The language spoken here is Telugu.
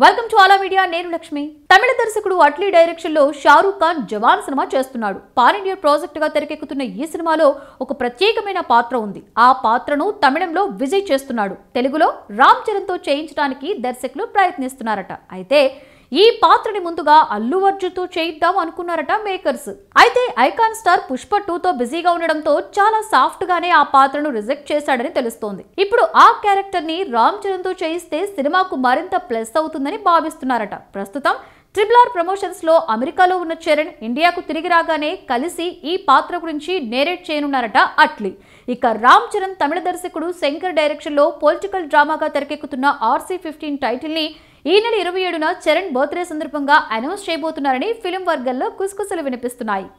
వెల్కమ్ టు ఆలా మీడియా నేను లక్ష్మి తమిళ దర్శకుడు అట్లీ డైరెక్షన్ లో షారూక్ ఖాన్ జవాన్ సినిమా చేస్తున్నాడు పాన్ ఇండియా ప్రాజెక్ట్ గా తెరకెక్కుతున్న ఈ సినిమాలో ఒక ప్రత్యేకమైన పాత్ర ఉంది ఆ పాత్రను తమిళంలో విజయ్ చేస్తున్నాడు తెలుగులో రామ్ చరణ్ తో చేయించడానికి దర్శకులు ప్రయత్నిస్తున్నారట అయితే ఈ పాత్రని ముందుగా అల్లు అర్జున్తో చేయిద్దాం అనుకున్నారట మేకర్స్ అయితే ఐకాన్ స్టార్ పుష్ప టూతో బిజీగా ఉండడంతో చాలా సాఫ్ట్ గానే ఆ పాత్రను రిజెక్ట్ చేశాడని తెలుస్తోంది ఇప్పుడు ఆ క్యారెక్టర్ ని రామ్ చరణ్ తో చేయిస్తే సినిమాకు మరింత ప్లస్ అవుతుందని భావిస్తున్నారట ప్రస్తుతం ట్రిపుల్ ఆర్ ప్రమోషన్స్లో అమెరికాలో ఉన్న చరణ్ ఇండియాకు తిరిగి రాగానే కలిసి ఈ పాత్ర గురించి నేరేట్ చేయనున్నారట అట్లీ ఇక రామ్ చరణ్ తమిళ దర్శకుడు శంకర్ లో పొలిటికల్ డ్రామాగా తెరకెక్కుతున్న ఆర్సీ ఫిఫ్టీన్ టైటిల్ని ఈ నెల ఇరవై ఏడున చరణ్ బర్త్డే సందర్భంగా అనౌన్స్ చేయబోతున్నారని ఫిలిం వర్గాల్లో కుసుకుసలు వినిపిస్తున్నాయి